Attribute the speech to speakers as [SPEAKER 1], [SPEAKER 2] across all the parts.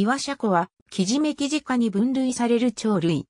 [SPEAKER 1] イワシャコは、キジメキジ科に分類される鳥類。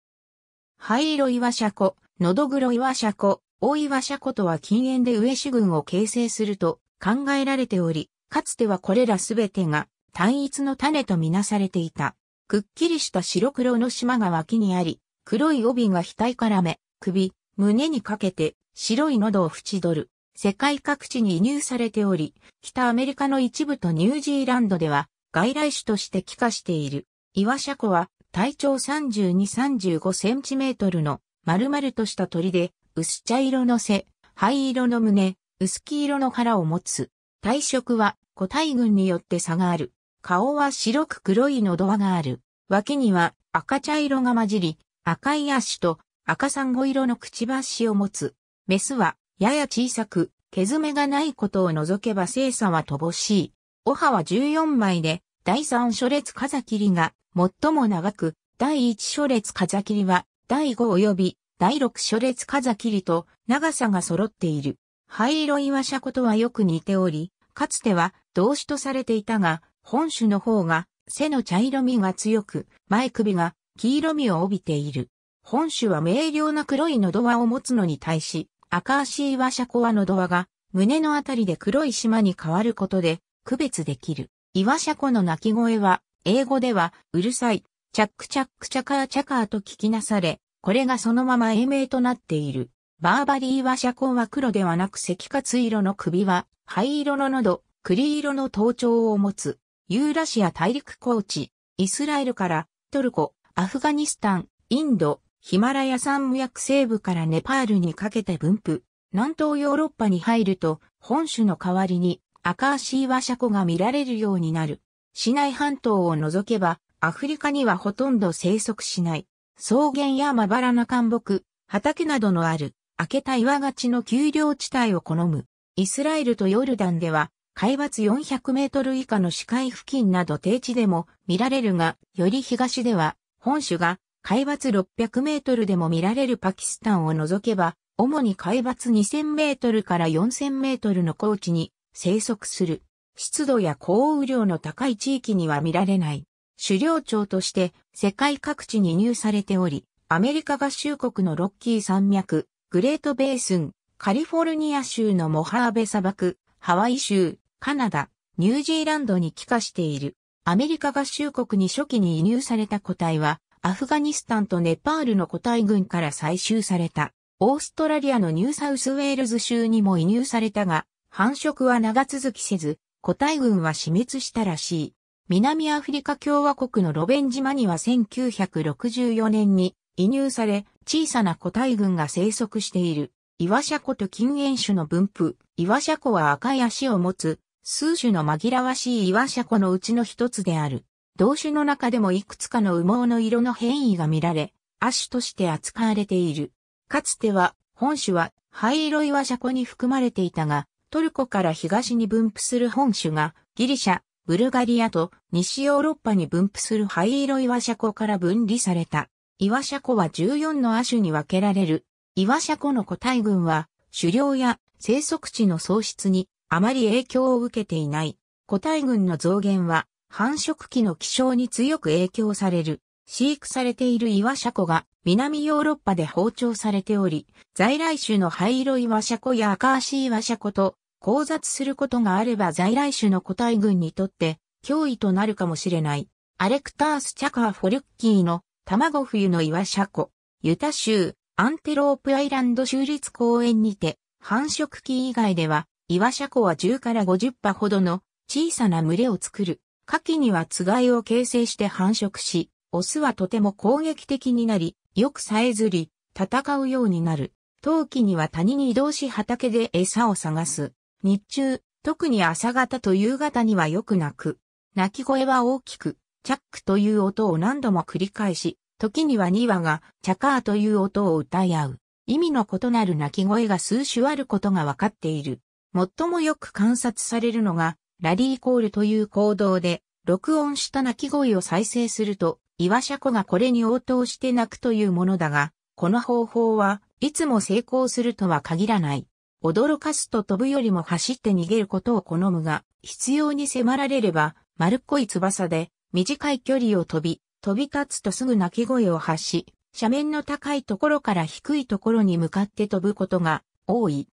[SPEAKER 1] 灰色イワシャコ、ノドグロイワシャコ、イワシャコとは近縁で上種群を形成すると考えられており、かつてはこれらすべてが単一の種とみなされていた。くっきりした白黒の島が脇にあり、黒い帯が額から目、首、胸にかけて白い喉を縁取る。世界各地に移入されており、北アメリカの一部とニュージーランドでは外来種として帰化している。岩車コは体長32-35センチメートルの丸々とした鳥で、薄茶色の背、灰色の胸、薄黄色の腹を持つ。体色は個体群によって差がある。顔は白く黒い喉輪がある。脇には赤茶色が混じり、赤い足と赤サンゴ色のくちばしを持つ。メスはやや小さく、毛爪がないことを除けば精査は乏しい。お歯は14枚で、第3初列風切が最も長く、第1初列風切は第5及び第6初列風切と長さが揃っている。灰色岩車庫とはよく似ており、かつては動詞とされていたが、本種の方が背の茶色みが強く、前首が黄色みを帯びている。本種は明瞭な黒いのド輪を持つのに対し、赤足岩車子はド輪が胸のあたりで黒い島に変わることで区別できる。岩車コの鳴き声は、英語では、うるさい、チャックチャックチャカーチャカーと聞きなされ、これがそのまま英名となっている。バーバリーシ車コは黒ではなく赤活色の首は灰色の喉、栗色の頭頂を持つ。ユーラシア大陸高地、イスラエルからトルコ、アフガニスタン、インド、ヒマラヤ山脈西部からネパールにかけて分布。南東ヨーロッパに入ると本種の代わりに赤足シ車庫が見られるようになる。市内半島を除けば、アフリカにはほとんど生息しない。草原やまばらな干木、畑などのある、開けた岩がちの丘陵地帯を好む。イスラエルとヨルダンでは、海抜400メートル以下の視界付近など低地でも見られるが、より東では、本種が海抜600メートルでも見られるパキスタンを除けば、主に海抜2000メートルから4000メートルの高地に生息する。湿度や降雨量の高い地域には見られない。狩猟鳥として世界各地に入されており、アメリカ合衆国のロッキー山脈、グレートベースン、カリフォルニア州のモハーベ砂漠、ハワイ州、カナダ、ニュージーランドに帰化している。アメリカ合衆国に初期に移入された個体は、アフガニスタンとネパールの個体群から採集された。オーストラリアのニューサウスウェールズ州にも移入されたが、繁殖は長続きせず、個体群は死滅したらしい。南アフリカ共和国のロベン島には1964年に移入され、小さな個体群が生息している。イワシャコと禁煙種の分布。イワシャコは赤い足を持つ、数種の紛らわしいイワシャコのうちの一つである。同種の中でもいくつかの羽毛の色の変異が見られ、亜種として扱われている。かつては、本種は灰色イワシャコに含まれていたが、トルコから東に分布する本種が、ギリシャ、ブルガリアと西ヨーロッパに分布する灰色岩ワシャコから分離された。岩ワシャコは14の亜種に分けられる。岩ワシャコの個体群は、狩猟や生息地の喪失にあまり影響を受けていない。個体群の増減は、繁殖期の気象に強く影響される。飼育されている岩ワシャコが南ヨーロッパで放鳥されており、在来種の灰色岩ワシャコや赤足岩ワシャコと交雑することがあれば在来種の個体群にとって脅威となるかもしれない。アレクタース・チャカー・フォルッキーの卵冬の岩車庫、ユタ州、アンテロープアイランド州立公園にて、繁殖期以外では、岩車庫は10から50羽ほどの小さな群れを作る。夏季にはつがいを形成して繁殖し、オスはとても攻撃的になり、よくさえずり、戦うようになる。冬季には谷に移動し畑で餌を探す。日中、特に朝方と夕方にはよく鳴く。鳴き声は大きく、チャックという音を何度も繰り返し、時には2羽がチャカーという音を歌い合う。意味の異なる鳴き声が数種あることがわかっている。最もよく観察されるのが、ラリーコールという行動で、録音した鳴き声を再生すると、イワシャコがこれに応答して鳴くというものだが、この方法はいつも成功するとは限らない。驚かすと飛ぶよりも走って逃げることを好むが、必要に迫られれば、丸っこい翼で、短い距離を飛び、飛び立つとすぐ鳴き声を発し、斜面の高いところから低いところに向かって飛ぶことが多い。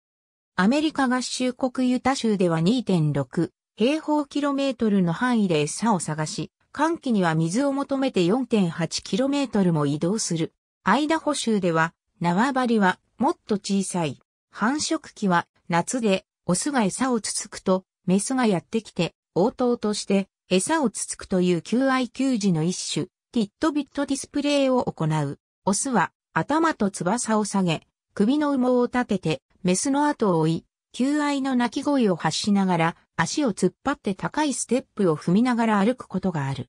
[SPEAKER 1] アメリカ合衆国ユタ州では2.6平方キロメートルの範囲で餌を探し、寒気には水を求めて4.8キロメートルも移動する。アイダホ州では縄張りはもっと小さい繁殖期は夏で、オスが餌をつつくと、メスがやってきて、応答として餌をつつくという求愛求餌の一種、ティットビットディスプレイを行う。オスは頭と翼を下げ、首の羽毛を立てて、メスの後を追い、求愛の鳴き声を発しながら、足を突っ張って高いステップを踏みながら歩くことがある。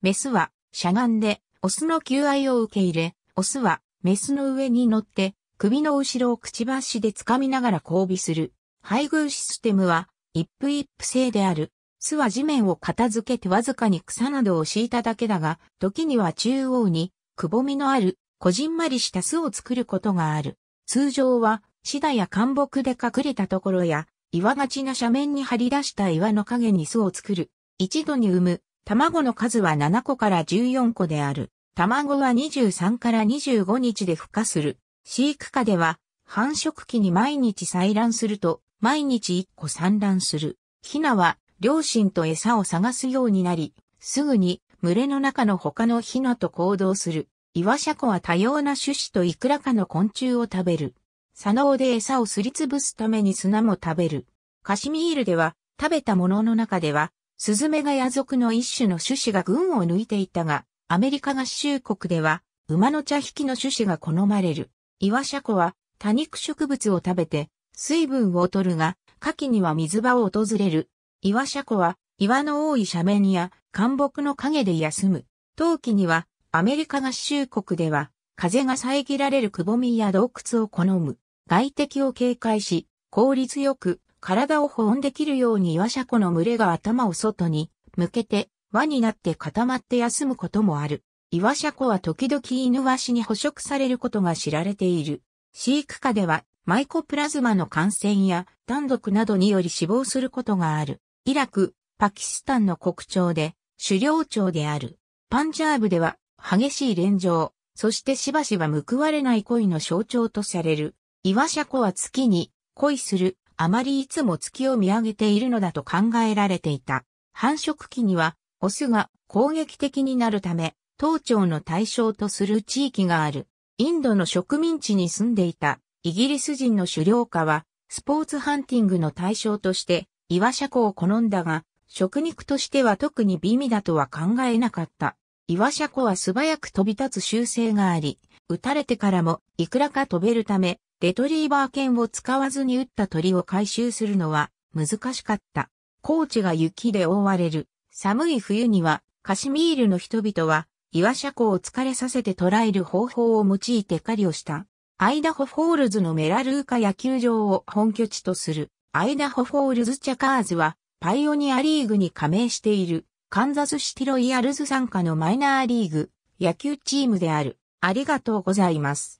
[SPEAKER 1] メスはしゃがんで、オスの求愛を受け入れ、オスはメスの上に乗って、首の後ろをくちばしで掴みながら交尾する。配偶システムは、一夫一夫制である。巣は地面を片付けてわずかに草などを敷いただけだが、時には中央に、くぼみのある、こじんまりした巣を作ることがある。通常は、シダや干木で隠れたところや、岩がちな斜面に張り出した岩の影に巣を作る。一度に産む、卵の数は7個から14個である。卵は23から25日で孵化する。飼育下では、繁殖期に毎日採卵すると、毎日1個産卵する。ヒナは、両親と餌を探すようになり、すぐに群れの中の他のヒナと行動する。イワシャコは多様な種子といくらかの昆虫を食べる。左脳で餌をすりつぶすために砂も食べる。カシミールでは、食べたものの中では、スズメガヤ族の一種の種子が群を抜いていたが、アメリカ合衆国では、馬の茶引きの種子が好まれる。イワシャコは多肉植物を食べて水分を取るが、夏季には水場を訪れる。イワシャコは岩の多い斜面や干木の陰で休む。冬季にはアメリカ合衆国では風が遮られるくぼみや洞窟を好む。外敵を警戒し、効率よく体を保温できるようにイワシャコの群れが頭を外に向けて輪になって固まって休むこともある。イワシャコは時々犬ヌワシに捕食されることが知られている。飼育下ではマイコプラズマの感染や単独などにより死亡することがある。イラク、パキスタンの国鳥で狩猟鳥である。パンジャーブでは激しい連情、そしてしばしば報われない恋の象徴とされる。イワシャコは月に恋する、あまりいつも月を見上げているのだと考えられていた。繁殖期には、オスが攻撃的になるため、東庁の対象とする地域がある。インドの植民地に住んでいたイギリス人の狩猟家はスポーツハンティングの対象として岩車庫を好んだが食肉としては特に美味だとは考えなかった。岩車庫は素早く飛び立つ習性があり、撃たれてからもいくらか飛べるため、レトリーバー犬を使わずに撃った鳥を回収するのは難しかった。高地が雪で覆われる寒い冬にはカシミールの人々は岩車庫を疲れさせて捉える方法を用いて狩りをした。アイダホフォールズのメラルーカ野球場を本拠地とするアイダホフォールズチャカーズはパイオニアリーグに加盟しているカンザスシティロイヤルズ参加のマイナーリーグ野球チームである。ありがとうございます。